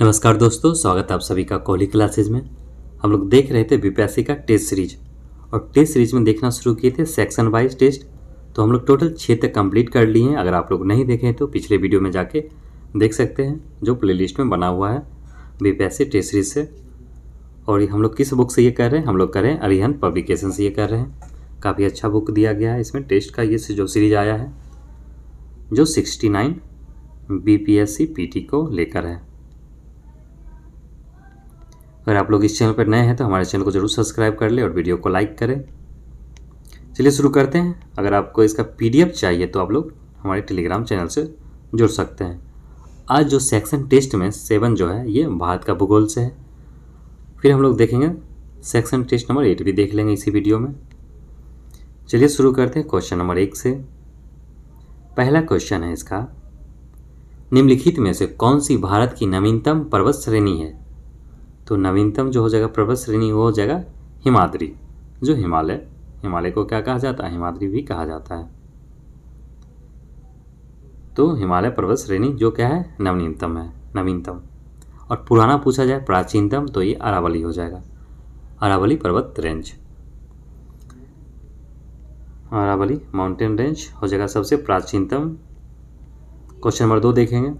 नमस्कार दोस्तों स्वागत है आप सभी का कोहली क्लासेज में हम लोग देख रहे थे बीपीएससी का टेस्ट सीरीज और टेस्ट सीरीज में देखना शुरू किए थे सेक्शन वाइज टेस्ट तो हम लोग टोटल छः तक कंप्लीट कर लिए हैं अगर आप लोग नहीं देखें तो पिछले वीडियो में जाके देख सकते हैं जो प्ले में बना हुआ है बीपीएससी टेस्ट सीरीज से और हम लोग किस बुक से ये कर रहे हैं हम लोग कर रहे हैं अरिहन पब्लिकेशन से ये कर रहे हैं काफ़ी अच्छा बुक दिया गया है इसमें टेस्ट का ये जो सीरीज आया है जो सिक्सटी नाइन बी पी को लेकर है अगर आप लोग इस चैनल पर नए हैं तो हमारे चैनल को जरूर सब्सक्राइब कर लें और वीडियो को लाइक करें चलिए शुरू करते हैं अगर आपको इसका पीडीएफ चाहिए तो आप लोग हमारे टेलीग्राम चैनल से जुड़ सकते हैं आज जो सेक्शन टेस्ट में सेवन जो है ये भारत का भूगोल से है फिर हम लोग देखेंगे सेक्शन टेस्ट नंबर एट भी देख लेंगे इसी वीडियो में चलिए शुरू करते हैं क्वेश्चन नंबर एक से पहला क्वेश्चन है इसका निम्नलिखित में से कौन सी भारत की नवीनतम पर्वत श्रेणी है तो नवीनतम जो हो जाएगा पर्वत श्रेणी वो हो जाएगा हिमाद्री जो हिमालय हिमालय को क्या कहा जाता है हिमाद्री भी कहा जाता है तो हिमालय पर्वत श्रेणी जो क्या है नवीनतम है नवीनतम और पुराना पूछा जाए प्राचीनतम तो ये अरावली हो जाएगा अरावली पर्वत रेंज अरावली माउंटेन रेंज हो जाएगा सबसे प्राचीनतम क्वेश्चन नंबर दो देखेंगे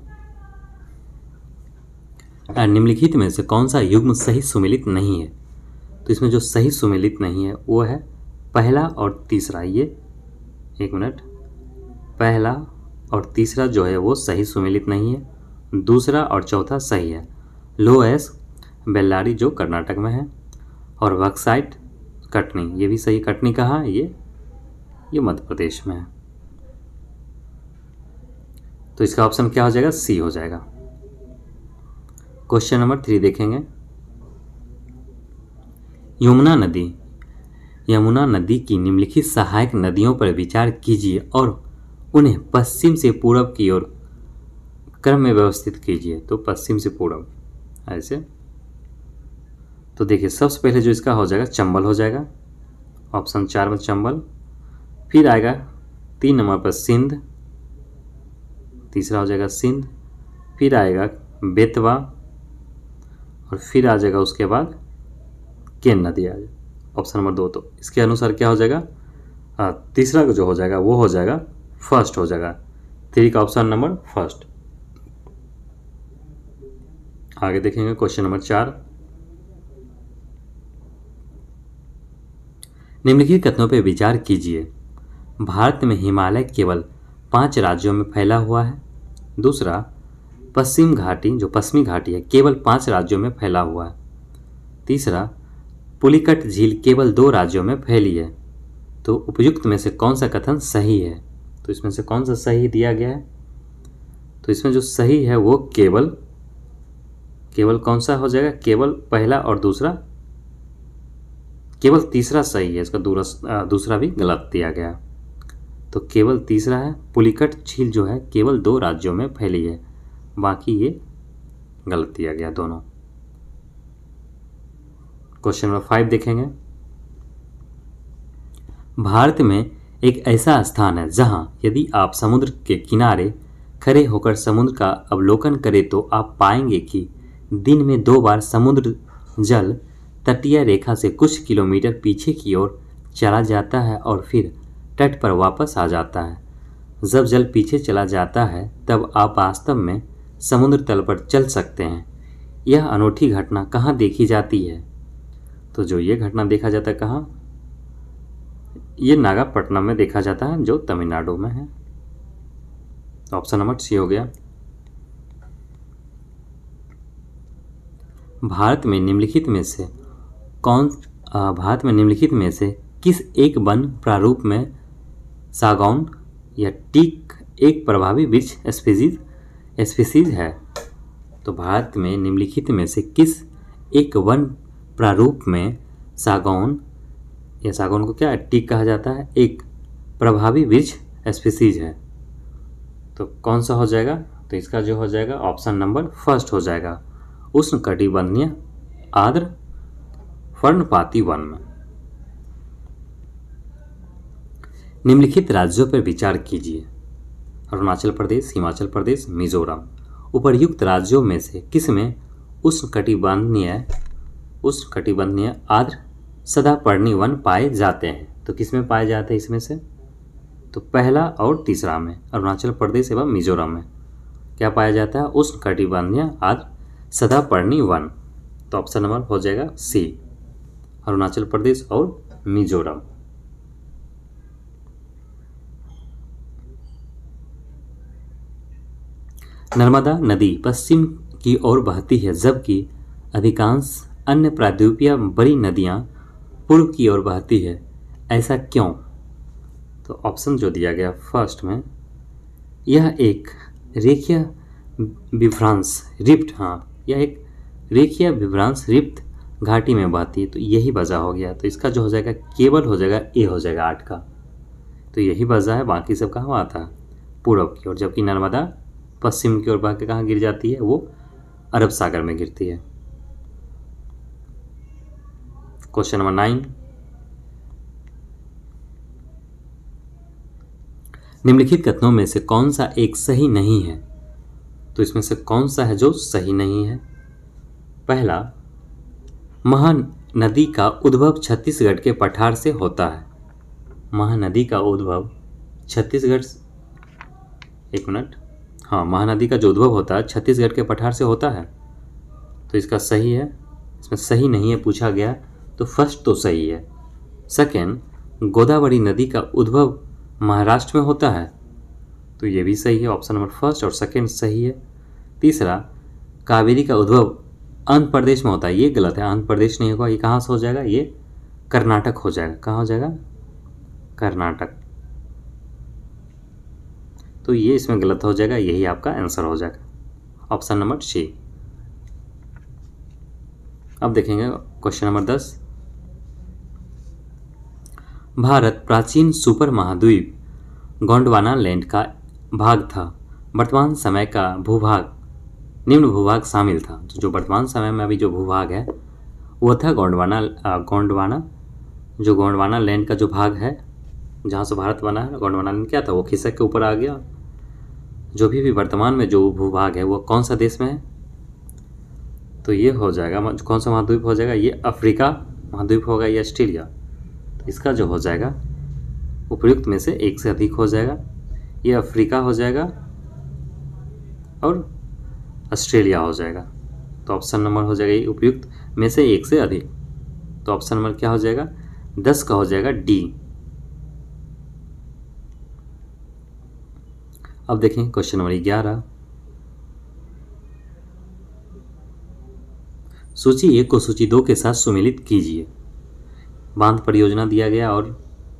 निम्नलिखित में से कौन सा युग्म सही सुमिलित नहीं है तो इसमें जो सही सुमिलित नहीं है वो है पहला और तीसरा ये एक मिनट पहला और तीसरा जो है वो सही सुमिलित नहीं है दूसरा और चौथा सही है लो एस बेल्लारी जो कर्नाटक में है और वक्साइट कटनी ये भी सही कटनी कहाँ है ये ये मध्य प्रदेश में है तो इसका ऑप्शन क्या हो जाएगा सी हो जाएगा क्वेश्चन नंबर थ्री देखेंगे यमुना नदी यमुना नदी की निम्नलिखित सहायक नदियों पर विचार कीजिए और उन्हें पश्चिम से पूरब की ओर क्रम में व्यवस्थित कीजिए तो पश्चिम से पूरब ऐसे तो देखिए सबसे पहले जो इसका हो जाएगा चंबल हो जाएगा ऑप्शन चार में चंबल फिर आएगा तीन नंबर पर सिंध तीसरा हो जाएगा सिंध फिर आएगा बेतवा और फिर आ जाएगा उसके बाद केन नदी आ जाए ऑप्शन नंबर दो तो इसके अनुसार क्या हो जाएगा हाँ तीसरा जो हो जाएगा वो हो जाएगा फर्स्ट हो जाएगा थ्री का ऑप्शन नंबर फर्स्ट आगे देखेंगे क्वेश्चन नंबर चार निम्नलिखित कथनों पर विचार कीजिए भारत में हिमालय केवल पांच राज्यों में फैला हुआ है दूसरा पश्चिम घाटी जो पश्चिमी घाटी है केवल पाँच राज्यों में फैला हुआ है तीसरा पुलिकट झील केवल दो राज्यों में फैली है तो उपयुक्त में से कौन सा कथन सही है तो इसमें से कौन सा सही दिया गया है तो इसमें जो सही है वो केवल केवल कौन सा हो जाएगा केवल पहला और दूसरा केवल तीसरा सही है इसका दूसरा दूसरा भी गलत दिया गया तो केवल तीसरा है पुलिकट झील जो है केवल दो राज्यों में फैली है बाकी ये गलत दिया गया दोनों क्वेश्चन नंबर फाइव देखेंगे भारत में एक ऐसा स्थान है जहां यदि आप समुद्र के किनारे खड़े होकर समुद्र का अवलोकन करें तो आप पाएंगे कि दिन में दो बार समुद्र जल तटीय रेखा से कुछ किलोमीटर पीछे की ओर चला जाता है और फिर तट पर वापस आ जाता है जब जल पीछे चला जाता है तब आप वास्तव में समुद्र तल पर चल सकते हैं यह अनूठी घटना कहाँ देखी जाती है तो जो ये घटना देखा जाता है कहाँ ये नागापट्टनम में देखा जाता है जो तमिलनाडु में है ऑप्शन नंबर सी हो गया भारत में निम्नलिखित में से कौन भारत में निम्नलिखित में से किस एक वन प्रारूप में सागौन या टीक एक प्रभावी वृक्ष स्पीसीज स्पीसीज है तो भारत में निम्नलिखित में से किस एक वन प्रारूप में सागौन या सागौन को क्या टीक कहा जाता है एक प्रभावी वृक्ष स्पीसीज है तो कौन सा हो जाएगा तो इसका जो हो जाएगा ऑप्शन नंबर फर्स्ट हो जाएगा उष्ण कटिबंधीय आर्द्र फर्णपाती वन में निम्नलिखित राज्यों पर विचार कीजिए अरुणाचल प्रदेश हिमाचल प्रदेश मिजोरम उपर्युक्त राज्यों में से किस में उष्ण कटिबंधीय उष्ण कटिबंधीय आर्द्र सदा पर्णी वन पाए जाते हैं तो किस में पाए जाते हैं इसमें से तो पहला और तीसरा में अरुणाचल प्रदेश एवं मिजोरम में क्या पाया जाता है उष्ण कटिबंधीय आर्द्र सदा पर्णी वन तो ऑप्शन नंबर हो जाएगा सी अरुणाचल प्रदेश और मिजोरम नर्मदा नदी पश्चिम की ओर बहती है जबकि अधिकांश अन्य प्रायद्वीपीय बड़ी नदियाँ पूर्व की ओर बहती है ऐसा क्यों तो ऑप्शन जो दिया गया फर्स्ट में यह एक रेखीय विभ्रांश रिप्ट हाँ यह एक रेखीय विभ्रांश रिप्ट घाटी में बहती है तो यही वजह हो गया तो इसका जो हो जाएगा केवल हो जाएगा ए हो जाएगा आठ का तो यही वजह है बाकी सब कहाँ आता है पूर्व की ओर जबकि नर्मदा पश्चिम की ओर बह कहाँ गिर जाती है वो अरब सागर में गिरती है क्वेश्चन नंबर नाइन निम्नलिखित कथनों में से कौन सा एक सही नहीं है तो इसमें से कौन सा है जो सही नहीं है पहला महानदी का उद्भव छत्तीसगढ़ के पठार से होता है महानदी का उद्भव छत्तीसगढ़ एक मिनट हाँ महानदी का जो उद्भव होता है छत्तीसगढ़ के पठार से होता है तो इसका सही है इसमें सही नहीं है पूछा गया तो फर्स्ट तो सही है सेकेंड गोदावरी नदी का उद्भव महाराष्ट्र में होता है तो ये भी सही है ऑप्शन नंबर फर्स्ट और सेकेंड सही है तीसरा कावेरी का उद्भव आंध्र प्रदेश में होता है ये गलत है आंध्र प्रदेश नहीं होगा ये कहाँ से हो जाएगा ये कर्नाटक हो जाएगा कहाँ हो जाएगा कर्नाटक तो ये इसमें गलत हो जाएगा यही आपका आंसर हो जाएगा ऑप्शन नंबर सी अब देखेंगे क्वेश्चन नंबर दस भारत प्राचीन सुपर महाद्वीप गोंडवाना लैंड का भाग था वर्तमान समय का भूभाग निम्न भूभाग शामिल था तो जो वर्तमान समय में अभी जो भूभाग है वो था गोंडवाना गोंडवाना जो गोंडवाना लैंड का जो भाग है जहाँ से भारत बना है गोंडवाना लैंड क्या था वो खिसक के ऊपर आ गया जो भी भी वर्तमान में जो भूभाग है वो कौन सा देश में है तो ये हो जाएगा कौन सा महाद्वीप हो जाएगा ये अफ्रीका महाद्वीप होगा या ऑस्ट्रेलिया तो इसका जो हो जाएगा उपयुक्त में से एक से अधिक हो जाएगा ये अफ्रीका हो जाएगा और ऑस्ट्रेलिया हो जाएगा तो ऑप्शन नंबर हो जाएगा ये उपयुक्त में से एक से अधिक तो ऑप्शन नंबर क्या हो जाएगा दस का हो जाएगा डी अब देखें क्वेश्चन नंबर ग्यारह सूची एक को सूची दो के साथ सुमिलित कीजिए बांध परियोजना दिया गया और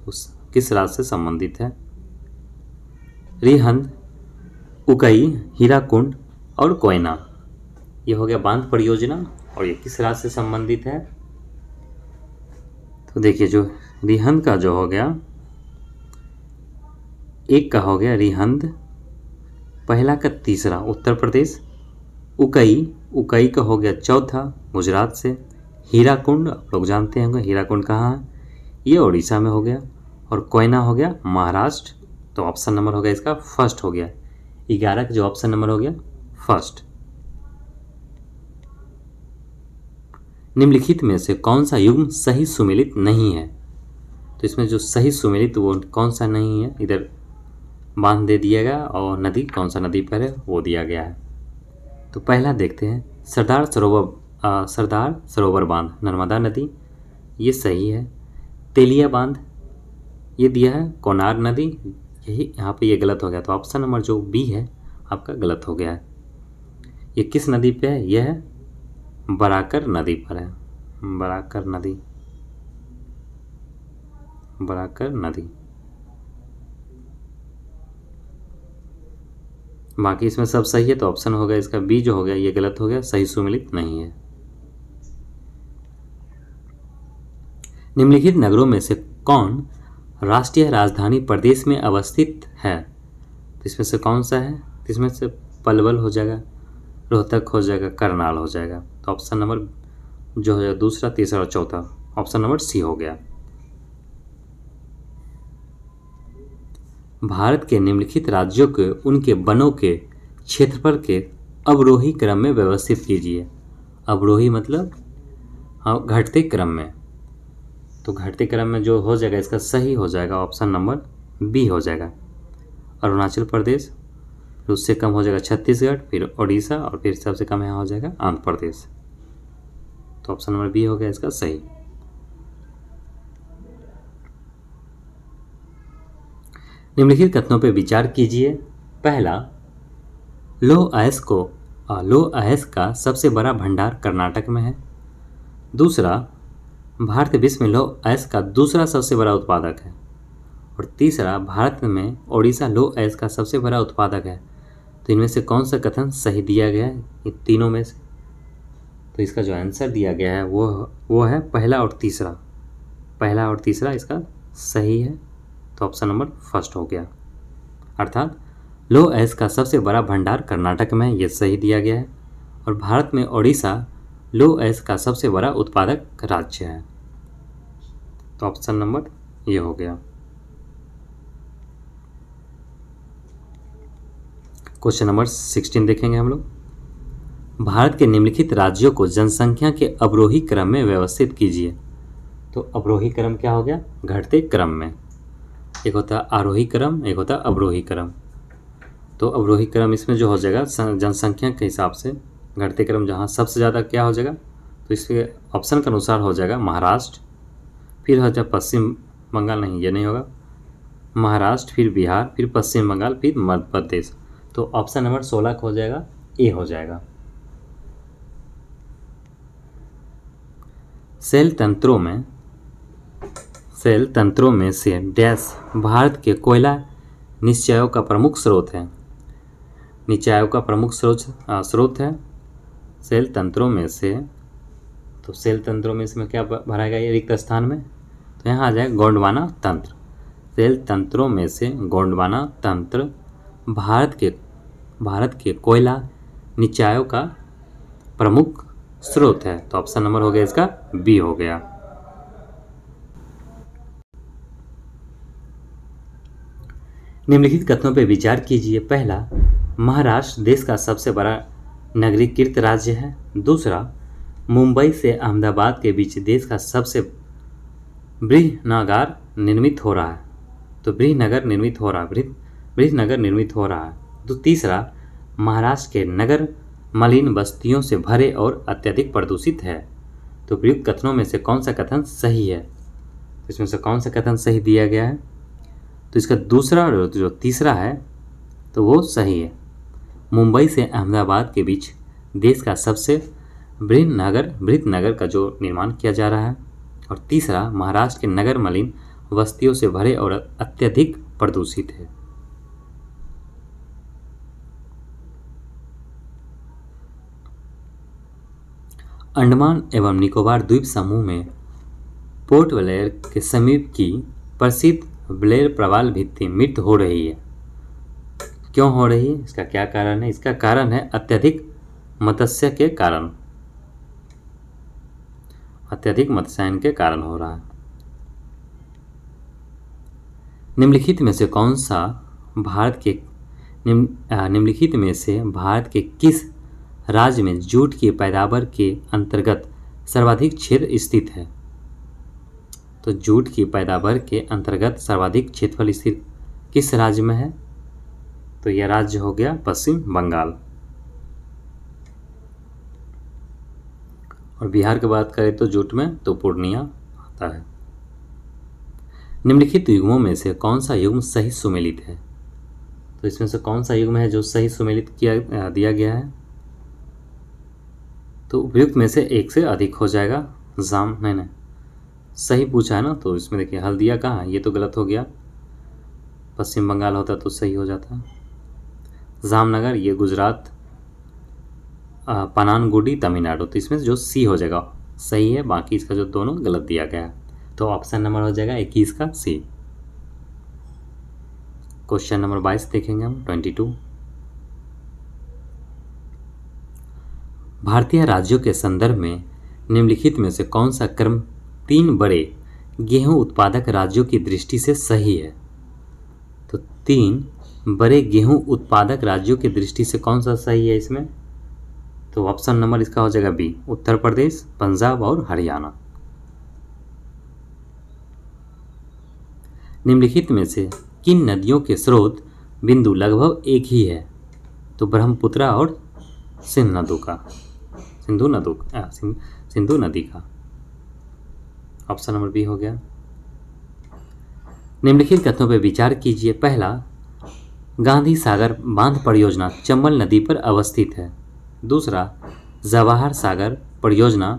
उस किस राज्य से संबंधित है रिहंद उकई हीराकुंड और कोयना यह हो गया बांध परियोजना और ये किस राज्य से संबंधित है तो देखिए जो रिहंद का जो हो गया एक का हो गया रिहंद पहला का तीसरा उत्तर प्रदेश उकई उकई का हो गया चौथा गुजरात से हीराकुंड आप लोग जानते होंगे हीराकुंड कहाँ है ये उड़ीसा में हो गया और कोयना हो गया महाराष्ट्र तो ऑप्शन नंबर हो गया इसका फर्स्ट हो गया ग्यारह का जो ऑप्शन नंबर हो गया फर्स्ट निम्नलिखित में से कौन सा युग्म सही सुमिलित नहीं है तो इसमें जो सही सुमिलित वो कौन सा नहीं है इधर बांध दे दिया गया और नदी कौन सा नदी पर है वो दिया गया है तो पहला देखते हैं सरदार सरोवर सरदार सरोवर बांध नर्मदा नदी ये सही है तेलिया बांध ये दिया है कोनार नदी यही यहाँ पे ये गलत हो गया तो ऑप्शन नंबर जो बी है आपका गलत हो गया है ये किस नदी पे है यह है बराकर नदी पर है बराकर नदी बराकर नदी बाकी इसमें सब सही है तो ऑप्शन हो गया इसका बी जो हो गया ये गलत हो गया सही सुमिलित नहीं है निम्नलिखित नगरों में से कौन राष्ट्रीय राजधानी प्रदेश में अवस्थित है तो इसमें से कौन सा है तो इसमें से पलवल हो जाएगा रोहतक हो जाएगा करनाल हो जाएगा तो ऑप्शन नंबर जो हो जाएगा दूसरा तीसरा और चौथा ऑप्शन नंबर सी हो गया भारत के निम्नलिखित राज्यों के उनके वनों के क्षेत्रफल के अवरोही क्रम में व्यवस्थित कीजिए अवरोही मतलब हाँ घटते क्रम में तो घटते क्रम में जो हो जाएगा इसका सही हो जाएगा ऑप्शन नंबर बी हो जाएगा अरुणाचल प्रदेश फिर उससे कम हो जाएगा छत्तीसगढ़ फिर उड़ीसा और फिर सबसे कम यहाँ हो जाएगा आंध्र प्रदेश तो ऑप्शन नंबर बी हो गया इसका सही निम्नलिखित कथनों पर विचार कीजिए पहला लो अयस को लो अयस का सबसे बड़ा भंडार कर्नाटक में है दूसरा भारत विश्व में लो अयस का दूसरा सबसे बड़ा उत्पादक है और तीसरा भारत में ओडिशा लो अयस का सबसे बड़ा उत्पादक है तो इनमें से कौन सा कथन सही दिया गया है इन तीनों में से तो इसका जो आंसर दिया गया है वो वो है पहला और तीसरा पहला और तीसरा इसका सही है तो ऑप्शन नंबर फर्स्ट हो गया अर्थात लो एस का सबसे बड़ा भंडार कर्नाटक में यह सही दिया गया है और भारत में ओडिशा लो एस का सबसे बड़ा उत्पादक राज्य है तो ऑप्शन नंबर ये हो गया क्वेश्चन नंबर सिक्सटीन देखेंगे हम लोग भारत के निम्नलिखित राज्यों को जनसंख्या के अवरोही क्रम में व्यवस्थित कीजिए तो अवरोही क्रम क्या हो गया घटते क्रम में एक होता है आरोही क्रम एक होता है अवरोही क्रम तो अवरोही क्रम इसमें जो हो जाएगा जनसंख्या के हिसाब से घटते क्रम जहाँ सबसे ज़्यादा क्या हो जाएगा तो इसके ऑप्शन के अनुसार हो जाएगा महाराष्ट्र फिर हो जाए पश्चिम बंगाल नहीं ये नहीं होगा महाराष्ट्र फिर बिहार फिर पश्चिम बंगाल फिर मध्य प्रदेश तो ऑप्शन नंबर सोलह का हो जाएगा ए हो जाएगा सेल तंत्रों में सेल तंत्रों में से डैश भारत के कोयला निश्चयों का प्रमुख स्रोत है निश्चयों का प्रमुख स्रोत स्रोत है सेल तंत्रों में से तो सेल तंत्रों में इसमें क्या भरा गया रिक्त स्थान में तो यहाँ आ जाएगा गोंडवाना तंत्र सेल तंत्रों में से गोंडवाना तंत्र भारत के भारत के कोयला निचायों का प्रमुख स्रोत है तो ऑप्शन नंबर हो गया इसका बी हो गया निम्नलिखित कथनों पर विचार कीजिए पहला महाराष्ट्र देश का सबसे बड़ा नगरीकृत राज्य है दूसरा मुंबई से अहमदाबाद के बीच देश का सबसे बृहनागार निर्मित हो रहा है तो बृहनगर निर्मित हो रहा है बृहनगर निर्मित हो रहा है तो तीसरा महाराष्ट्र के नगर मलिन बस्तियों से भरे और अत्यधिक प्रदूषित है तो प्रयुक्त कथनों में से कौन सा कथन सही है तो इसमें से कौन सा कथन सही दिया गया है तो इसका दूसरा और जो तीसरा है तो वो सही है मुंबई से अहमदाबाद के बीच देश का सबसे बृहद नगर वृद्ध नगर का जो निर्माण किया जा रहा है और तीसरा महाराष्ट्र के नगर मलिन बस्तियों से भरे और अत्यधिक प्रदूषित है अंडमान एवं निकोबार द्वीप समूह में पोर्ट वलेयर के समीप की प्रसिद्ध ब्लेयर प्रवाल भित्ति मृत हो रही है क्यों हो रही है इसका क्या कारण है इसका कारण है अत्यधिक मत्स्य के कारण अत्यधिक मत्स्यायन के कारण हो रहा है निम्नलिखित में से कौन सा भारत के निम्न निम्नलिखित में से भारत के किस राज्य में जूट की पैदावार के अंतर्गत सर्वाधिक क्षेत्र स्थित है तो जूट की पैदावार के अंतर्गत सर्वाधिक क्षेत्रफल स्थित किस राज्य में है तो यह राज्य हो गया पश्चिम बंगाल और बिहार की बात करें तो जूट में तो पूर्णिया आता है निम्नलिखित युग्मों में से कौन सा युग्म सही सुमेलित है तो इसमें से कौन सा युग्म है जो सही सुमेलित किया दिया गया है तो उपयुक्त में से एक से अधिक हो जाएगा जाम नहीं नहीं सही पूछा है ना तो इसमें देखिए हल्दिया कहाँ ये तो गलत हो गया पश्चिम बंगाल होता तो सही हो जाता जामनगर ये गुजरात पनानगुडी तमिलनाडु तो इसमें जो सी हो जाएगा सही है बाकी इसका जो दोनों गलत दिया गया तो ऑप्शन नंबर हो जाएगा इक्कीस का सी क्वेश्चन नंबर बाईस देखेंगे हम ट्वेंटी टू भारतीय राज्यों के संदर्भ में निम्नलिखित में से कौन सा क्रम तीन बड़े गेहूं उत्पादक राज्यों की दृष्टि से सही है तो तीन बड़े गेहूं उत्पादक राज्यों की दृष्टि से कौन सा सही है इसमें तो ऑप्शन नंबर इसका हो जाएगा बी उत्तर प्रदेश पंजाब और हरियाणा निम्नलिखित में से किन नदियों के स्रोत बिंदु लगभग एक ही है तो ब्रह्मपुत्रा और सिंधु नदों का सिंधु नदों सिंधु नदी का ऑप्शन नंबर बी हो गया निम्नलिखित कथनों पर विचार कीजिए पहला गांधी सागर बांध परियोजना चंबल नदी पर अवस्थित है दूसरा जवाहर सागर परियोजना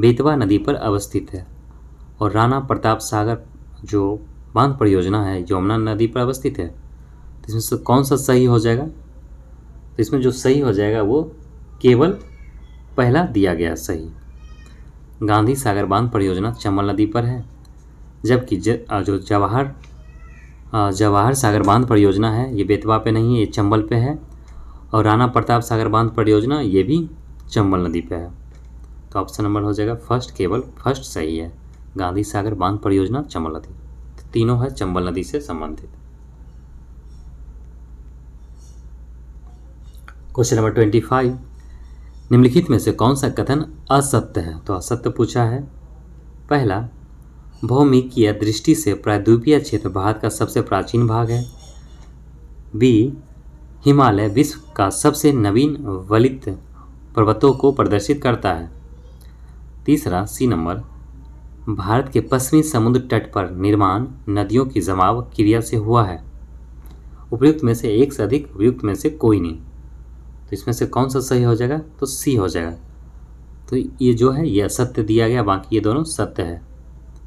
बेतवा नदी पर अवस्थित है और राणा प्रताप सागर जो बांध परियोजना है यमुना नदी पर अवस्थित है तो इसमें से कौन सा सही हो जाएगा तो इसमें जो सही हो जाएगा वो केवल पहला दिया गया सही गांधी सागर बांध परियोजना चंबल नदी पर है जबकि जो जवाहर जवाहर सागर बांध परियोजना है ये बेतवा पे नहीं है ये चंबल पे है और राणा प्रताप सागर बांध परियोजना ये भी चंबल नदी पे है तो ऑप्शन नंबर हो जाएगा फर्स्ट केवल फर्स्ट सही है गांधी सागर बांध परियोजना चंबल नदी तो तीनों है चंबल नदी से संबंधित क्वेश्चन नंबर ट्वेंटी फाइव निम्नलिखित में से कौन सा कथन असत्य है तो असत्य पूछा है पहला भौमिक या दृष्टि से प्रायद्वीपीय क्षेत्र भारत का सबसे प्राचीन भाग है बी हिमालय विश्व का सबसे नवीन वलित पर्वतों को प्रदर्शित करता है तीसरा सी नंबर भारत के पश्चिमी समुद्र तट पर निर्माण नदियों की जमाव क्रिया से हुआ है उपयुक्त में से एक से अधिक उपयुक्त में से कोई नहीं तो इसमें से कौन सा सही हो जाएगा तो सी हो जाएगा तो ये जो है ये असत्य दिया गया बाकी ये दोनों सत्य है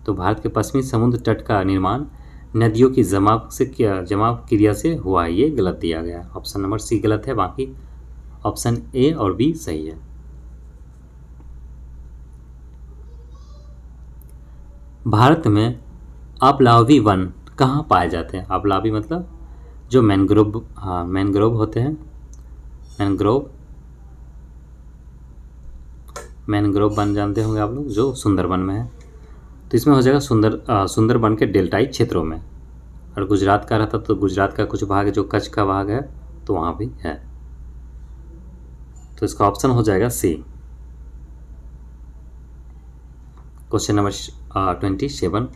तो भारत के पश्चिमी समुद्र तट का निर्माण नदियों की जमाव से क्या जमाव क्रिया से हुआ है ये गलत दिया गया ऑप्शन नंबर सी गलत है बाकी ऑप्शन ए और बी सही है भारत में आपलावी वन कहाँ पाए जाते हैं आपलावी मतलब जो मैनग्रोव हाँ मैनग्रोव होते हैं मैनग्रोव मैनग्रोव वन जानते होंगे आप लोग जो सुंदरबन में है तो इसमें हो जाएगा सुंदर सुंदरबन के डेल्टाई क्षेत्रों में और गुजरात का रहता तो गुजरात का कुछ भाग जो कच्छ का भाग है तो वहाँ भी है तो इसका ऑप्शन हो जाएगा C question number twenty seven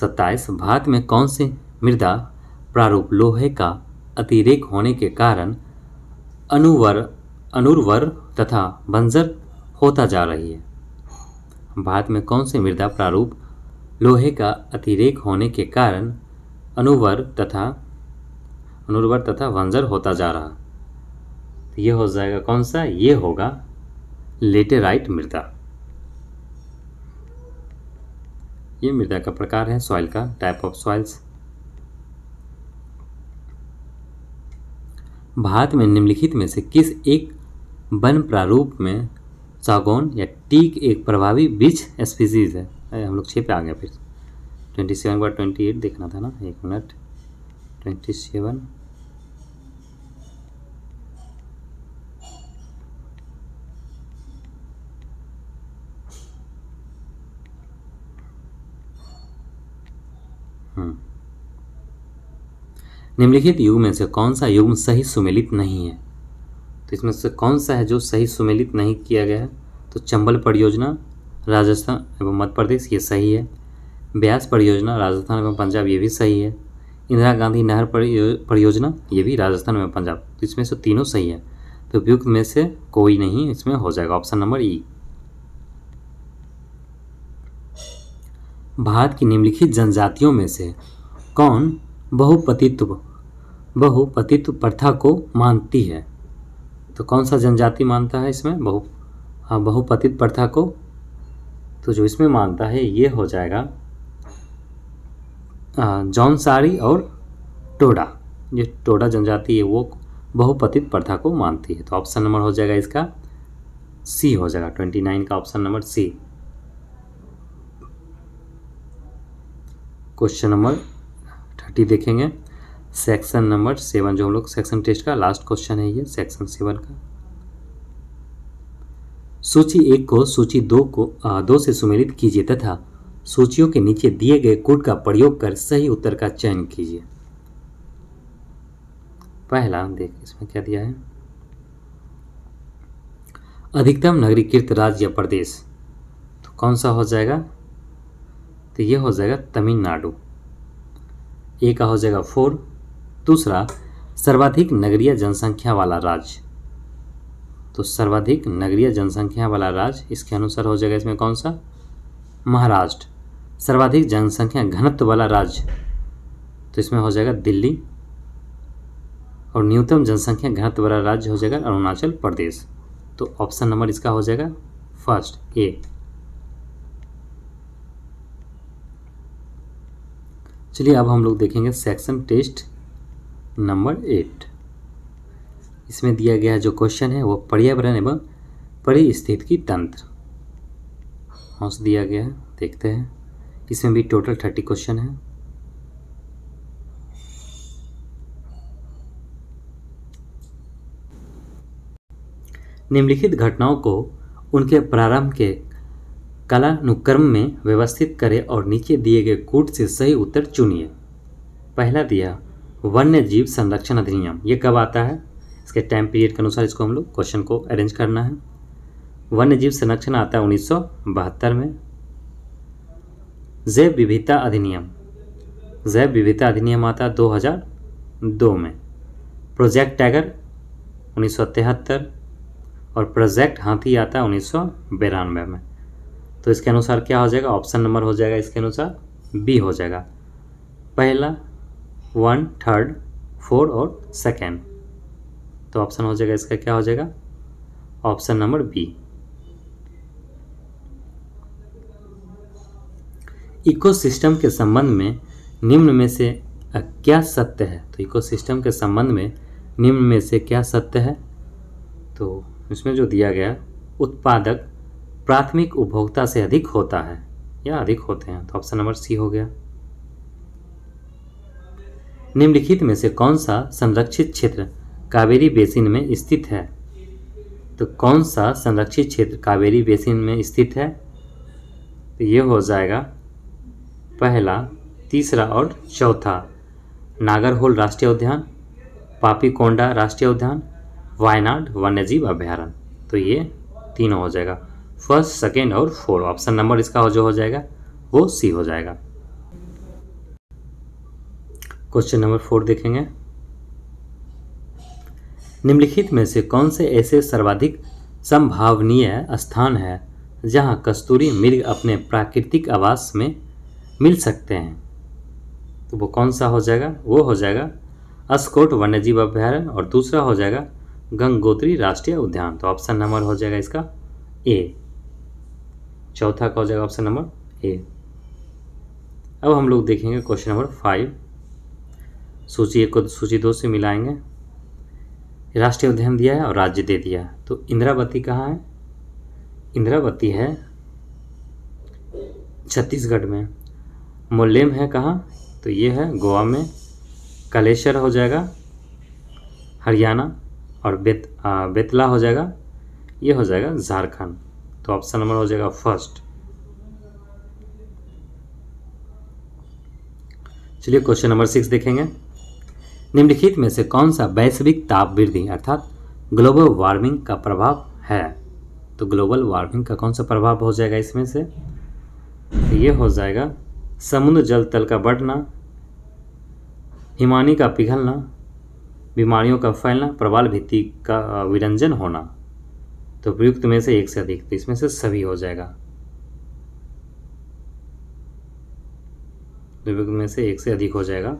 सत्ताईस भारत में कौन सी मृदा प्रारूप लोहे का अतिरेक होने के कारण अनुवर अनुर्वर तथा बंजर होता जा रही है भारत में कौन से मृदा प्रारूप लोहे का अतिरेक होने के कारण अनुवर तथा अनुर्वर तथा वंजर होता जा रहा तो ये हो जाएगा कौन सा ये होगा लेटेराइट मृदा ये मृदा का प्रकार है सॉइल का टाइप ऑफ सॉइल्स भारत में निम्नलिखित में से किस एक वन प्रारूप में सागौन या टीक एक प्रभावी बीच स्पीसीज है अरे हम लोग छः पे आ गए फिर ट्वेंटी सेवन बार ट्वेंटी एट देखना था ना एक मिनट ट्वेंटी सेवन हम्म निम्नलिखित युग में से कौन सा युग्म सही सुमेलित नहीं है तो इसमें से कौन सा है जो सही सुमेलित नहीं किया गया है तो चंबल परियोजना राजस्थान एवं मध्य प्रदेश ये सही है ब्यास परियोजना राजस्थान एवं पंजाब ये भी सही है इंदिरा गांधी नहर परियोजना ये भी राजस्थान एवं पंजाब तो इसमें से तीनों सही है तो उपयुक्त में से कोई नहीं इसमें हो जाएगा ऑप्शन नंबर ई भारत की निम्नलिखित जनजातियों में से कौन बहुपतित्व बहुपतित्व प्रथा को मानती है तो कौन सा जनजाति मानता है इसमें बहु हाँ बहुपतित्व प्रथा को तो जो इसमें मानता है ये हो जाएगा जौनसारी और टोडा ये टोडा जनजाति है वो बहुपतित प्रथा को मानती है तो ऑप्शन नंबर हो जाएगा इसका सी हो जाएगा ट्वेंटी नाइन का option number C question number thirty देखेंगे सेक्शन नंबर सेवन जो हम लोग सेक्शन टेस्ट का लास्ट क्वेश्चन है ये सेक्शन सेवन का सूची एक को सूची दो को आ, दो से सुमेलित कीजिए तथा सूचियों के नीचे दिए गए कोड का प्रयोग कर सही उत्तर का चयन कीजिए पहला देख इसमें क्या दिया है अधिकतम नगरीकृत राज्य प्रदेश तो कौन सा हो जाएगा तो ये हो जाएगा तमिलनाडु ए का हो जाएगा फोर दूसरा सर्वाधिक नगरीय जनसंख्या वाला राज्य तो सर्वाधिक नगरीय जनसंख्या वाला राज्य इसके अनुसार हो जाएगा इसमें कौन सा महाराष्ट्र सर्वाधिक जनसंख्या घनत्व वाला राज्य तो इसमें हो जाएगा दिल्ली और न्यूनतम जनसंख्या घनत्व वाला राज्य हो जाएगा अरुणाचल प्रदेश तो ऑप्शन नंबर इसका हो जाएगा फर्स्ट ए चलिए अब हम लोग देखेंगे सेक्शन टेस्ट नंबर एट इसमें दिया गया जो क्वेश्चन है वो पर्यावरण एवं परिस्थितिकी तंत्र हौस हाँ, दिया गया है देखते हैं इसमें भी टोटल थर्टी क्वेश्चन है निम्नलिखित घटनाओं को उनके प्रारंभ के कालानुक्रम में व्यवस्थित करें और नीचे दिए गए कूट से सही उत्तर चुनिए पहला दिया वन्य जीव संरक्षण अधिनियम ये कब आता है इसके टाइम पीरियड के अनुसार इसको हम लोग क्वेश्चन को अरेंज करना है वन्य जीव संरक्षण आता है उन्नीस में जैव विविधता अधिनियम जैव विविधता अधिनियम आता है 2002 में प्रोजेक्ट टैगर उन्नीस और प्रोजेक्ट हाथी आता है उन्नीस में तो इसके अनुसार क्या हो जाएगा ऑप्शन नंबर हो जाएगा इसके अनुसार बी हो जाएगा पहला वन थर्ड फोर और सेकेंड तो ऑप्शन हो जाएगा इसका क्या हो जाएगा ऑप्शन नंबर बी इकोसिस्टम के संबंध में निम्न में से क्या सत्य है तो इकोसिस्टम के संबंध में निम्न में से क्या सत्य है तो इसमें जो दिया गया उत्पादक प्राथमिक उपभोक्ता से अधिक होता है या अधिक होते हैं तो ऑप्शन नंबर सी हो गया निम्नलिखित में से कौन सा संरक्षित क्षेत्र कावेरी बेसिन में स्थित है तो कौन सा संरक्षित क्षेत्र कावेरी बेसिन में स्थित है तो ये हो जाएगा पहला तीसरा और चौथा नागरहोल राष्ट्रीय उद्यान पापीकोंडा राष्ट्रीय उद्यान वायनाड वन्यजीव अभ्यारण्य तो ये तीनों हो जाएगा फर्स्ट सेकेंड और फोर ऑप्शन नंबर इसका जो हो जाएगा वो सी हो जाएगा क्वेश्चन नंबर फोर देखेंगे निम्नलिखित में से कौन से ऐसे सर्वाधिक संभावनीय स्थान है जहां कस्तूरी मृग अपने प्राकृतिक आवास में मिल सकते हैं तो वो कौन सा हो जाएगा वो हो जाएगा अस्कोट वन्यजीव अभ्यारण्य और दूसरा हो जाएगा गंगोत्री राष्ट्रीय उद्यान तो ऑप्शन नंबर हो जाएगा इसका ए चौथा का हो जाएगा ऑप्शन नंबर ए अब हम लोग देखेंगे क्वेश्चन नंबर फाइव सूची एक को सूची दो से मिलाएंगे राष्ट्रीय उद्यान दिया है और राज्य दे दिया है तो इंदिरावती कहाँ है इंदिरावती है छत्तीसगढ़ में मोलेम है कहाँ तो ये है गोवा में कलेश्वर हो जाएगा हरियाणा और बेत आ, बेतला हो जाएगा ये हो जाएगा झारखंड तो ऑप्शन नंबर हो जाएगा फर्स्ट चलिए क्वेश्चन नंबर सिक्स देखेंगे निम्नलिखित में से कौन सा वैश्विक ताप वृद्धि अर्थात ग्लोबल वार्मिंग का प्रभाव है तो ग्लोबल वार्मिंग का कौन सा प्रभाव हो जाएगा इसमें से तो ये हो जाएगा समुद्र जल तल का बढ़ना हिमानी का पिघलना बीमारियों का फैलना प्रवाल भित्ति का विरंजन होना तो उपयुक्त में से एक से अधिक तो इसमें से सभी हो जाएगा उपयुक्त तो में से एक से अधिक हो जाएगा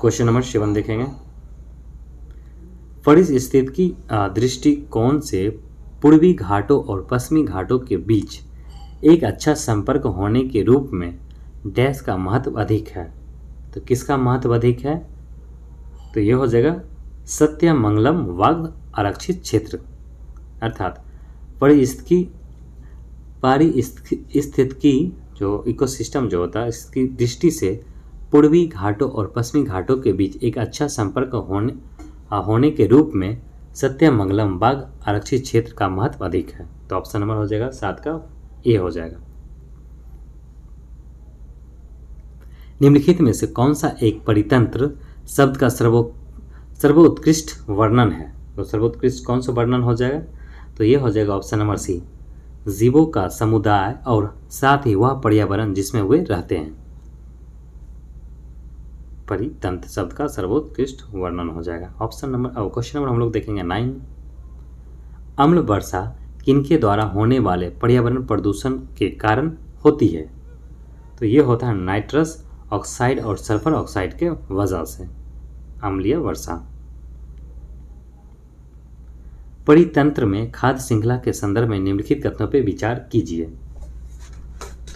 क्वेश्चन नंबर सेवन देखेंगे फरिस स्थित की दृष्टि कौन से पूर्वी घाटों और पश्चिमी घाटों के बीच एक अच्छा संपर्क होने के रूप में डैश का महत्व अधिक है तो किसका महत्व अधिक है तो ये हो जाएगा सत्य मंगलम आरक्षित क्षेत्र अर्थात परिस्थिति की जो इकोसिस्टम जो होता है इसकी दृष्टि से पूर्वी घाटों और पश्चिमी घाटों के बीच एक अच्छा संपर्क होने होने के रूप में सत्यमंगलम बाघ आरक्षित क्षेत्र का महत्व अधिक है तो ऑप्शन नंबर हो जाएगा सात का ए हो जाएगा निम्नलिखित में से कौन सा एक परितंत्र शब्द का सर्वो सर्वोत्कृष्ट वर्णन है तो सर्वोत्कृष्ट कौन सा वर्णन हो जाएगा तो ये हो जाएगा ऑप्शन नंबर सी जीवों का समुदाय और साथ ही वह पर्यावरण जिसमें वे रहते हैं परितंत्र शब्द का सर्वोत्कृष्ट वर्णन हो जाएगा ऑप्शन नंबर क्वेश्चन नंबर हम लोग देखेंगे नाइन अम्ल वर्षा किनके द्वारा होने वाले पर्यावरण प्रदूषण के कारण होती है तो ये होता है नाइट्रस ऑक्साइड और सल्फर ऑक्साइड के वजह से अम्लीय वर्षा परितंत्र में खाद्य श्रृंखला के संदर्भ में निम्नलिखित कथनों पर विचार कीजिए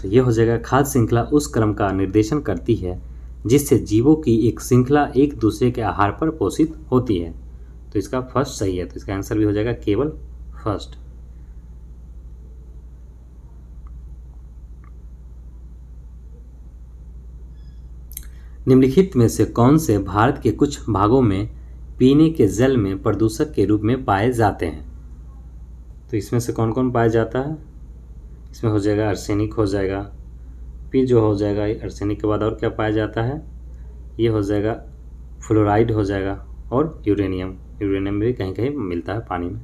तो यह हो जाएगा खाद्य श्रृंखला उस क्रम का निर्देशन करती है जिससे जीवों की एक श्रृंखला एक दूसरे के आहार पर पोषित होती है तो इसका फर्स्ट सही है तो इसका आंसर भी हो जाएगा केवल फर्स्ट निम्नलिखित में से कौन से भारत के कुछ भागों में पीने के जल में प्रदूषक के रूप में पाए जाते हैं तो इसमें से कौन कौन पाया जाता है इसमें हो जाएगा अर्सेनिक हो जाएगा फिर जो हो जाएगा ये अर्सेनिक के बाद और क्या पाया जाता है ये हो जाएगा फ्लोराइड हो जाएगा और यूरेनियम यूरेनियम भी कहीं कहीं मिलता है पानी में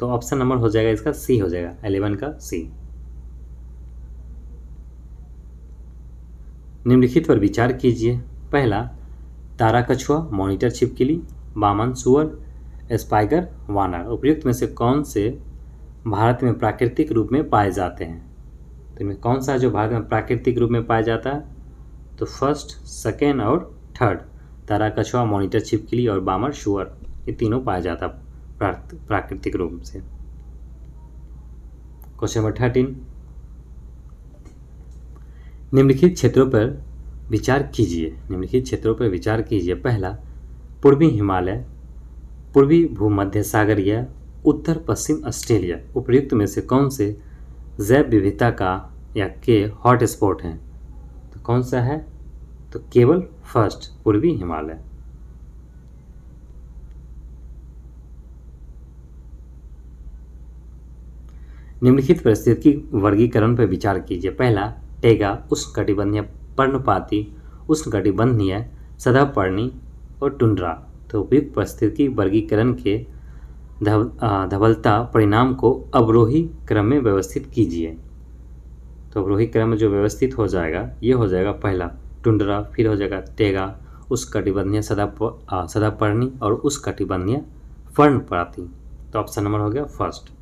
तो ऑप्शन नंबर हो जाएगा इसका सी हो जाएगा एलेवन का सी निम्नलिखित पर विचार कीजिए पहला तारा कछुआ मॉनिटर छिपकली बामन सुअर स्पाइगर वानर उपयुक्त में से कौन से भारत में प्राकृतिक रूप में पाए जाते हैं तो इनमें कौन सा जो भारत में प्राकृतिक रूप में पाया जाता है तो फर्स्ट सेकेंड और थर्ड तारा कछुआ मॉनिटर छिपकली और बामर शुअर ये तीनों पाया जाता प्राकृतिक रूप से क्वेश्चन नंबर थर्टीन निम्नलिखित क्षेत्रों पर विचार कीजिए निम्नलिखित क्षेत्रों पर विचार कीजिए पहला पूर्वी हिमालय पूर्वी भूमध्य सागरीय उत्तर पश्चिम ऑस्ट्रेलिया उपयुक्त में से कौन से जैव विविधता का या के हॉटस्पॉट हैं तो कौन सा है तो केवल फर्स्ट पूर्वी हिमालय निम्नलिखित परिस्थिति वर्गीकरण पर विचार कीजिए पहला टेगा उष्ण कटिबंधीय पर्णपाती सदा सदापर्णी और टुंड्रा तो उपयुक्त परिस्थिति वर्गीकरण के धवलता परिणाम को अवरोही क्रम में व्यवस्थित कीजिए तो अवरोही क्रम में जो व्यवस्थित हो जाएगा ये हो जाएगा पहला टुंडरा फिर हो जाएगा टेगा उस कटिबंधीय सदा सदापर्णी और उस कटिबंधीय फर्णप्राती तो ऑप्शन नंबर हो गया फर्स्ट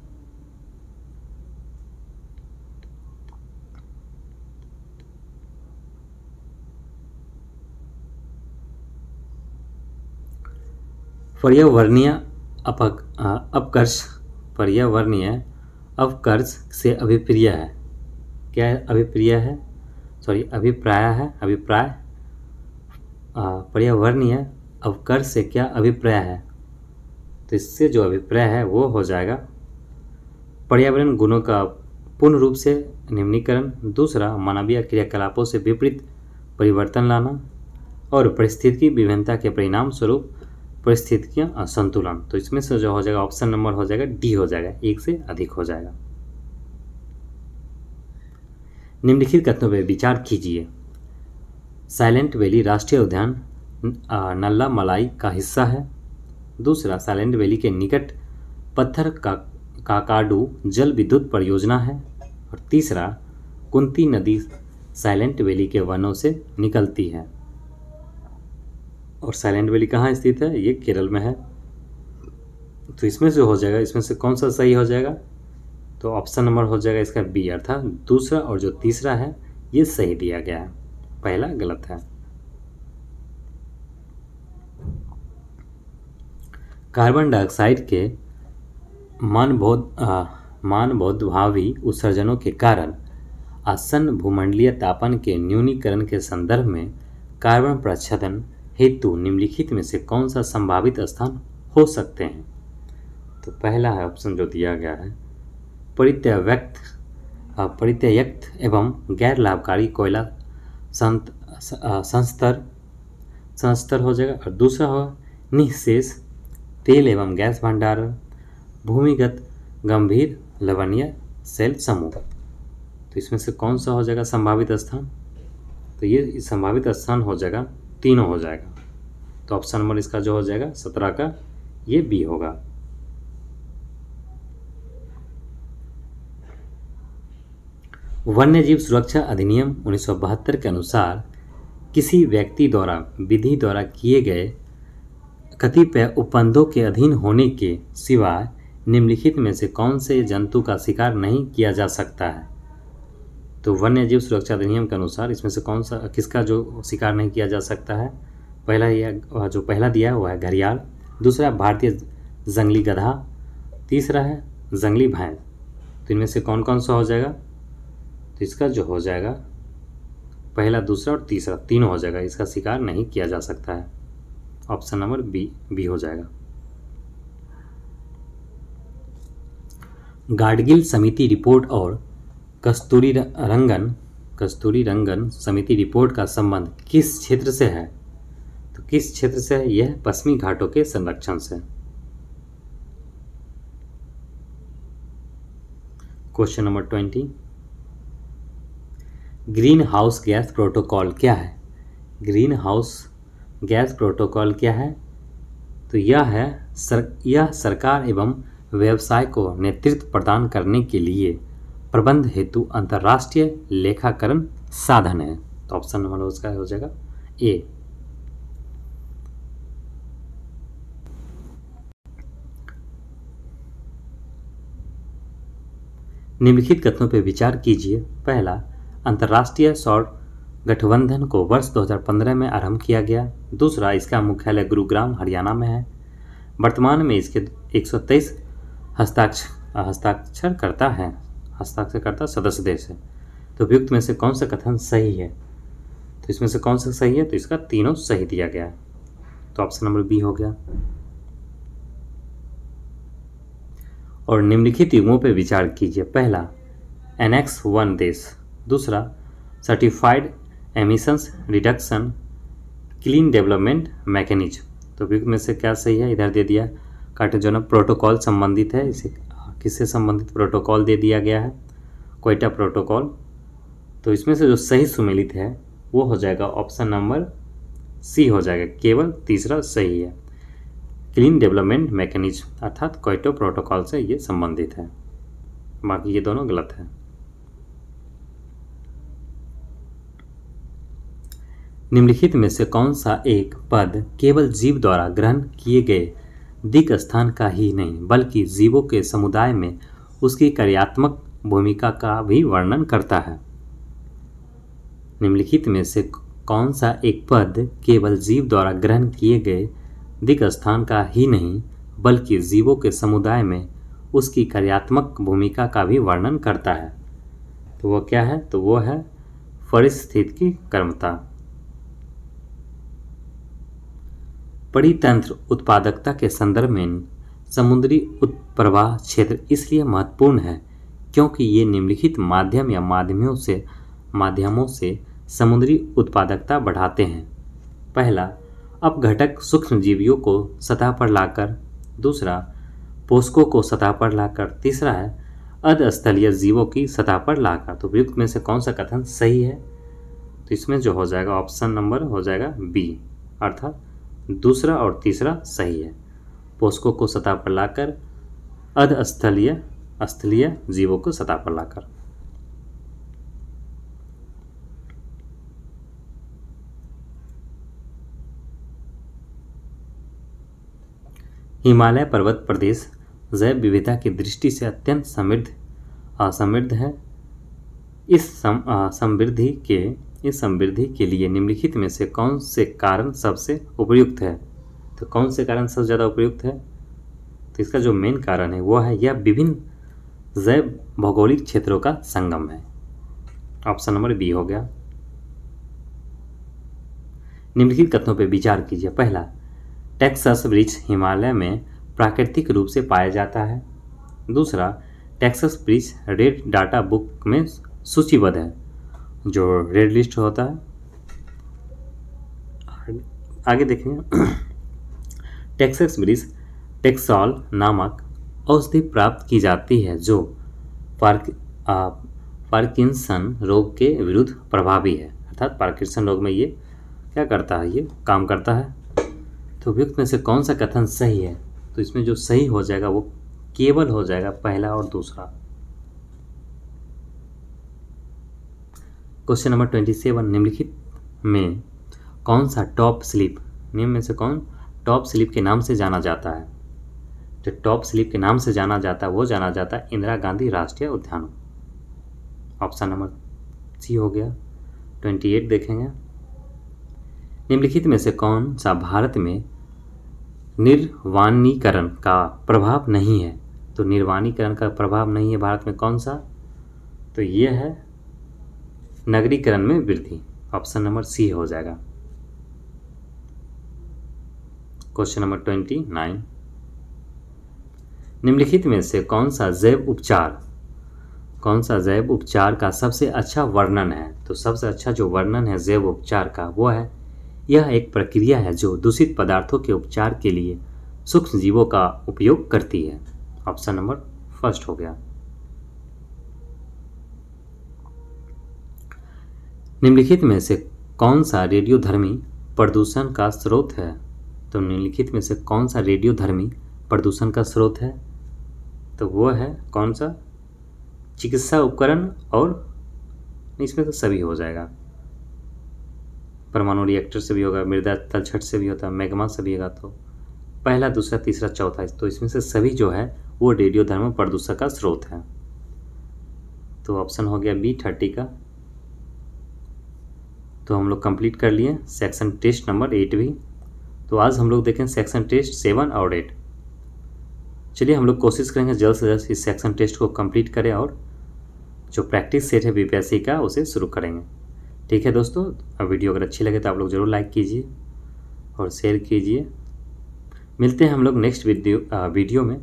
पर्यावरणीय अपकर्ष पर्यावरणीय अपकर्ष से अभिप्रिय है क्या अभिप्रिय है सॉरी अभिप्राय है अभिप्राय पर्यावरणीय अवकर्ष से क्या अभिप्राय है तो इससे जो अभिप्राय है वो हो जाएगा पर्यावरण गुणों का पूर्ण रूप से निम्नीकरण दूसरा मानवीय क्रियाकलापों से विपरीत परिवर्तन लाना और परिस्थिति की विभिन्नता के परिणाम स्वरूप परिस्थितियाँ असंतुलन तो इसमें से जो हो जाएगा ऑप्शन नंबर हो जाएगा डी हो जाएगा एक से अधिक हो जाएगा निम्नलिखित कथनों पर विचार कीजिए साइलेंट वैली राष्ट्रीय उद्यान नल्ला मलाई का हिस्सा है दूसरा साइलेंट वैली के निकट पत्थर का काकाडू जल विद्युत परियोजना है और तीसरा कुंती नदी साइलेंट वैली के वनों से निकलती है और साइलेंट वैली कहाँ स्थित है ये केरल में है तो इसमें से हो जाएगा इसमें से कौन सा सही हो जाएगा तो ऑप्शन नंबर हो जाएगा इसका बी अर्थात दूसरा और जो तीसरा है ये सही दिया गया है पहला गलत है कार्बन डाइऑक्साइड के मान बहुत मान बहुत भावी उत्सर्जनों के कारण आसन्न भूमंडलीय तापन के न्यूनीकरण के संदर्भ में कार्बन प्रच्छदन हेतु निम्नलिखित में से कौन सा संभावित स्थान हो सकते हैं तो पहला है ऑप्शन जो दिया गया है परित्यय व्यक्त एवं गैर लाभकारी कोयला संत संस्तर संस्तर हो जाएगा और दूसरा होगा निःशेष तेल एवं गैस भंडारण भूमिगत गंभीर लवणीय सेल समूह तो इसमें से कौन सा हो जाएगा संभावित स्थान तो ये संभावित स्थान हो जाएगा तीन हो जाएगा तो ऑप्शन नंबर इसका जो हो जाएगा सत्रह का ये बी होगा वन्य जीव सुरक्षा अधिनियम उन्नीस के अनुसार किसी व्यक्ति द्वारा विधि द्वारा किए गए कतिपय उपबंधों के अधीन होने के सिवाय निम्नलिखित में से कौन से जंतु का शिकार नहीं किया जा सकता है तो वन्य जीव सुरक्षा अधिनियम के अनुसार इसमें से कौन सा किसका जो शिकार नहीं किया जा सकता है पहला यह जो पहला दिया है है घरियाल दूसरा भारतीय जंगली गधा तीसरा है जंगली भैंस तो इनमें से कौन कौन सा हो जाएगा तो इसका जो हो जाएगा पहला दूसरा और तीसरा तीनों हो जाएगा इसका शिकार नहीं किया जा सकता है ऑप्शन नंबर बी बी हो जाएगा गार्डगिल समिति रिपोर्ट और कस्तूरी रंगन कस्तूरी रंगन समिति रिपोर्ट का संबंध किस क्षेत्र से है तो किस क्षेत्र से है यह पश्चिमी घाटों के संरक्षण से question number twenty greenhouse gas protocol क्या है ग्रीन हाउस गैस प्रोटोकॉल क्या है तो यह है सर यह सरकार एवं व्यवसाय को नेतृत्व प्रदान करने के लिए प्रबंध हेतु अंतर्राष्ट्रीय लेखाकरण साधन है तो ऑप्शन नंबर उसका हो जाएगा ए निम्नलिखित कथनों पर विचार कीजिए पहला अंतर्राष्ट्रीय सौर गठबंधन को वर्ष 2015 में आरंभ किया गया दूसरा इसका मुख्यालय गुरुग्राम हरियाणा में है वर्तमान में इसके 123 हस्ताक्षर हस्ताक्षरकर्ता हैं हस्ताक्षरकर्ता सदस्य देश है तो उपयुक्त में से कौन सा कथन सही है तो इसमें से कौन सा सही है तो इसका तीनों सही दिया गया है तो ऑप्शन नंबर बी हो गया और निम्नलिखित युगों पर विचार कीजिए पहला एनएक्स वन देश दूसरा certified emissions reduction clean development mechanism तो उपयुक्त में से क्या सही है इधर दे दिया कार्टेजोना प्रोटोकॉल संबंधित है इसे किससे संबंधित प्रोटोकॉल दे दिया गया है कोयटा प्रोटोकॉल तो इसमें से जो सही सुमेलित है वो हो जाएगा ऑप्शन नंबर सी हो जाएगा केवल तीसरा सही है क्लीन डेवलपमेंट मैकेनिज्म अर्थात कोयटो प्रोटोकॉल से ये संबंधित है बाकी ये दोनों गलत है निम्नलिखित में से कौन सा एक पद केवल जीव द्वारा ग्रहण किए गए दिक स्थान का ही नहीं बल्कि जीवों के समुदाय में उसकी कार्यात्मक भूमिका का भी वर्णन करता है निम्नलिखित में से कौन सा एक पद केवल जीव द्वारा ग्रहण किए गए दिक स्थान का ही नहीं बल्कि जीवों के समुदाय में उसकी कार्यात्मक भूमिका का भी वर्णन करता है तो वह क्या है तो वो है परिस्थिति की कर्मता परितंत्र उत्पादकता के संदर्भ में समुद्री उत्प्रवाह क्षेत्र इसलिए महत्वपूर्ण है क्योंकि ये निम्नलिखित माध्यम या माध्यमों से माध्यमों से समुद्री उत्पादकता बढ़ाते हैं पहला अपघटक सूक्ष्म जीवियों को सतह पर लाकर दूसरा पोषकों को सतह पर लाकर तीसरा है अधस्थलीय जीवों की सतह पर लाकर तो उपयुक्त में से कौन सा कथन सही है तो इसमें जो हो जाएगा ऑप्शन नंबर हो जाएगा बी अर्थात दूसरा और तीसरा सही है पोस्को को सतह पर लाकर अध स्थलीय जीवों को सतह पर लाकर हिमालय पर्वत प्रदेश जैव विविधता की दृष्टि से अत्यंत समृद्ध समृद्ध है इस समृद्धि के इस समृद्धि के लिए निम्नलिखित में से कौन से कारण सबसे उपयुक्त है तो कौन से कारण सबसे ज़्यादा उपयुक्त है तो इसका जो मेन कारण है वह है यह विभिन्न जैव भौगोलिक क्षेत्रों का संगम है ऑप्शन नंबर बी हो गया निम्नलिखित कथनों पर विचार कीजिए पहला टेक्सस वृक्ष हिमालय में प्राकृतिक रूप से पाया जाता है दूसरा टेक्सस ब्रिज रेड डाटा बुक में सूचीबद्ध है जो रेड लिस्ट होता है आगे देखेंगे टेक्सेक्स ब्रिज टेक्सॉल नामक औषधि प्राप्त की जाती है जो पार्क पार्किंसन रोग के विरुद्ध प्रभावी है अर्थात पार्किंसन रोग में ये क्या करता है ये काम करता है तो उपयुक्त में से कौन सा कथन सही है तो इसमें जो सही हो जाएगा वो केवल हो जाएगा पहला और दूसरा क्वेश्चन नंबर ट्वेंटी सेवन निम्नलिखित में कौन सा टॉप स्लिप निम्न में से कौन टॉप स्लिप के नाम से जाना जाता है जो टॉप स्लिप के नाम से जाना जाता है वो जाना जाता है इंदिरा गांधी राष्ट्रीय उद्यान ऑप्शन नंबर सी हो गया ट्वेंटी एट देखेंगे निम्नलिखित में से कौन सा भारत में निर्वाणीकरण का प्रभाव नहीं है तो निर्वाणीकरण का प्रभाव नहीं है भारत में कौन सा तो ये है नगरीकरण में वृद्धि ऑप्शन नंबर सी हो जाएगा क्वेश्चन नंबर ट्वेंटी नाइन निम्नलिखित में से कौन सा जैव उपचार कौन सा जैव उपचार का सबसे अच्छा वर्णन है तो सबसे अच्छा जो वर्णन है जैव उपचार का वो है यह एक प्रक्रिया है जो दूषित पदार्थों के उपचार के लिए सूक्ष्म जीवों का उपयोग करती है ऑप्शन नंबर फर्स्ट हो गया निम्नलिखित में से कौन सा रेडियोधर्मी प्रदूषण का स्रोत है तो निम्नलिखित में से कौन सा रेडियोधर्मी प्रदूषण का स्रोत है तो वो है कौन सा चिकित्सा उपकरण और इसमें तो सभी हो जाएगा परमाणु रिएक्टर से भी होगा मृदा तलछट से भी होता है मैगमा से भी होगा तो पहला दूसरा तीसरा चौथा तो इसमें से सभी जो है वो रेडियो धर्म प्रदूषण का स्रोत है तो ऑप्शन हो गया बी थर्टी का तो हम लोग कंप्लीट कर लिए सेक्शन टेस्ट नंबर एट भी तो आज हम लोग देखें सेक्शन टेस्ट सेवन और एट चलिए हम लोग कोशिश करेंगे जल्द से जल्द इस सेक्शन टेस्ट को कंप्लीट करें और जो प्रैक्टिस सेट है बी का उसे शुरू करेंगे ठीक है दोस्तों अब वीडियो अगर अच्छी लगे तो आप लोग ज़रूर लाइक कीजिए और शेयर कीजिए मिलते हैं हम लोग नेक्स्ट वीडियो वीडियो में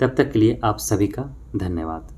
तब तक के लिए आप सभी का धन्यवाद